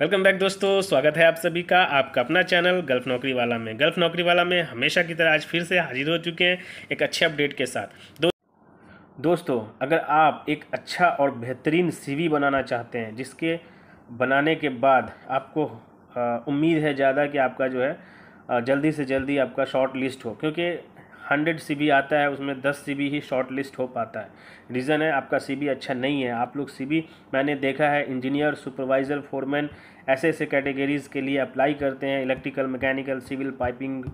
welcome back दोस्तों स्वागत है आप सभी का आपका अपना चैनल गल्फ नौकरी वाला में गल्फ नौकरी वाला में हमेशा की तरह आज फिर से हाजिर हो चुके हैं एक अच्छे अपडेट के साथ दो दोस्तों अगर आप एक अच्छा और बेहतरीन सीवी बनाना चाहते हैं जिसके बनाने के बाद आपको उम्मीद है ज़्यादा कि आपका जो है जल्दी से जल्दी आपका शॉर्ट लिस्ट हो क्योंकि हंड्रेड सी आता है उसमें दस सी ही शॉर्ट लिस्ट हो पाता है रीज़न है आपका सी अच्छा नहीं है आप लोग सी मैंने देखा है इंजीनियर सुपरवाइज़र फोरमैन ऐसे ऐसे कैटेगरीज़ के लिए अप्लाई करते हैं electrical mechanical civil piping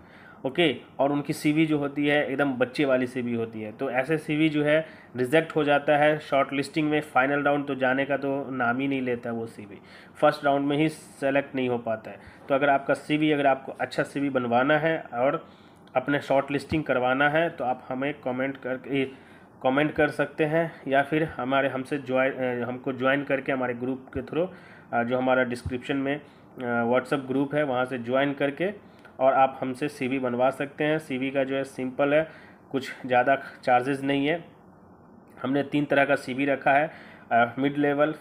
okay okay, और उनकी सीवी जो होती है एकदम बच्चे वाली सीवी होती है तो ऐसे वी जो है रिजेक्ट हो जाता है शॉर्ट लिस्टिंग में फाइनल राउंड तो जाने का तो नाम ही नहीं लेता वो सीवी फर्स्ट राउंड में ही सेलेक्ट नहीं हो पाता है तो अगर आपका सीवी अगर आपको अच्छा सीवी बनवाना है और अपने शॉर्ट लिस्टिंग करवाना है तो आप हमें कमेंट करके कमेंट कर सकते हैं या फिर हमारे हमसे ज्वाइन हमको ज्वाइन करके हमारे ग्रुप के थ्रू जो हमारा डिस्क्रिप्शन में व्हाट्सअप ग्रुप है वहाँ से ज्वाइन करके और आप हमसे सीवी बनवा सकते हैं सीवी का जो है सिंपल है कुछ ज़्यादा चार्जेस नहीं है हमने तीन तरह का सी रखा है mid level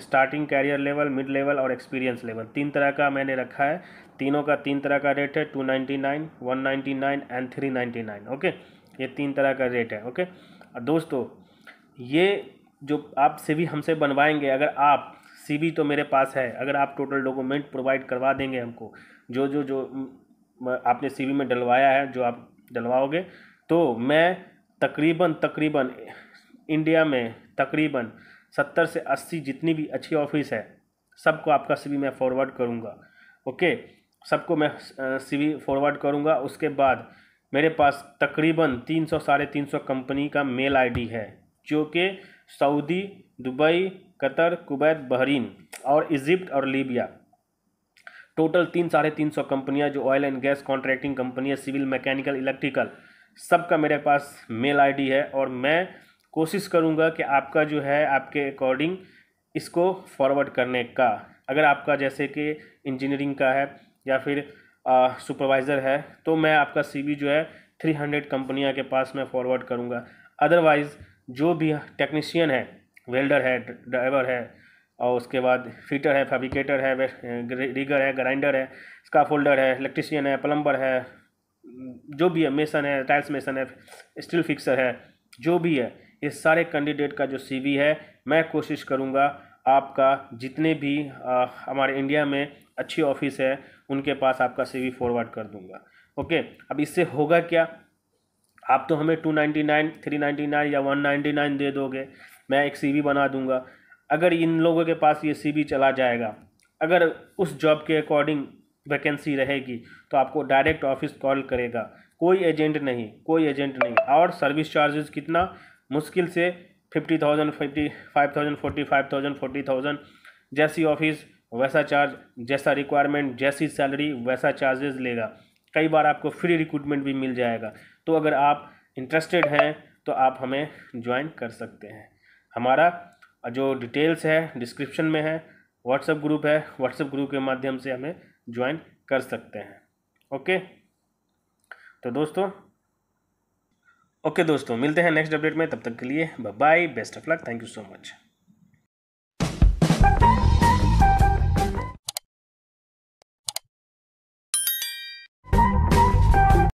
starting career level mid level और एक्सपीरियंस लेवल तीन तरह का मैंने रखा है तीनों का तीन तरह का रेट है two ninety nine one ninety nine and three ninety nine okay ये तीन तरह का रेट है ओके दोस्तों ये जो आप सी बी हमसे बनवाएंगे अगर आप सी बी तो मेरे पास है अगर आप टोटल डॉक्यूमेंट प्रोवाइड करवा देंगे हमको जो जो जो आपने सी में डलवाया है जो आप डलवाओगे तो मैं तकरीबन तकरीबन इंडिया में तकरीबन सत्तर से अस्सी जितनी भी अच्छी ऑफिस है सबको आपका सी मैं फॉरवर्ड करूँगा ओके सबको मैं सी फॉरवर्ड करूँगा उसके बाद मेरे पास तकरीबन तीन सौ साढ़े तीन सौ कंपनी का मेल आईडी है जो कि Saudi Dubai Qatar Kuwait Bahrain और इजिप्ट और लीबिया टोटल तीन साढ़े तीन सौ कंपनियाँ जो ऑयल एंड गैस कॉन्ट्रैक्टिंग कंपनियाँ सिविल मैकेनिकल इलेक्ट्रिकल सबका मेरे पास मेल आईडी है और मैं कोशिश करूँगा कि आपका जो है आपके अकॉर्डिंग इसको फॉरवर्ड करने का अगर आपका जैसे कि इंजीनियरिंग का है या फिर सुपरवाइज़र है तो मैं आपका सीवी जो है थ्री हंड्रेड कंपनियाँ के पास मैं फॉरवर्ड करूँगा अदरवाइज़ जो भी टेक्नीशियन है वेल्डर है ड्राइवर है और उसके बाद फिटर है फैब्रिकेटर है रिगर है ग्राइंडर है स्का फोल्डर है इलेक्ट्रिशियन है प्लम्बर है जो भी है मेसन है टाइल्स मेसन है स्टील फिक्सर है जो भी है इस सारे कैंडिडेट का जो सी है मैं कोशिश करूँगा आपका जितने भी आ, हमारे इंडिया में अच्छी ऑफिस है उनके पास आपका सीवी फॉरवर्ड कर दूंगा ओके अब इससे होगा क्या आप तो हमें two ninety nine three ninety nine या वन नाइन्टी नाइन दे दोगे मैं एक सीवी बना दूंगा अगर इन लोगों के पास ये सीवी चला जाएगा अगर उस जॉब के अकॉर्डिंग वैकेंसी रहेगी तो आपको डायरेक्ट ऑफिस कॉल करेगा कोई एजेंट नहीं कोई एजेंट नहीं और सर्विस चार्जेस कितना मुश्किल से fifty thousand fifty five thousand forty five thousand forty thousand जैसी ऑफिस वैसा चार्ज जैसा रिक्वायरमेंट जैसी सैलरी वैसा चार्जेस लेगा कई बार आपको फ्री रिक्रूटमेंट भी मिल जाएगा तो अगर आप इंटरेस्टेड हैं तो आप हमें ज्वाइन कर सकते हैं हमारा जो डिटेल्स है डिस्क्रिप्शन में है व्हाट्सएप ग्रुप है व्हाट्सएप ग्रुप के माध्यम से हमें ज्वाइन कर सकते हैं ओके तो दोस्तों ओके दोस्तों मिलते हैं नेक्स्ट अपडेट में तब तक के लिए bye best of luck thank you so much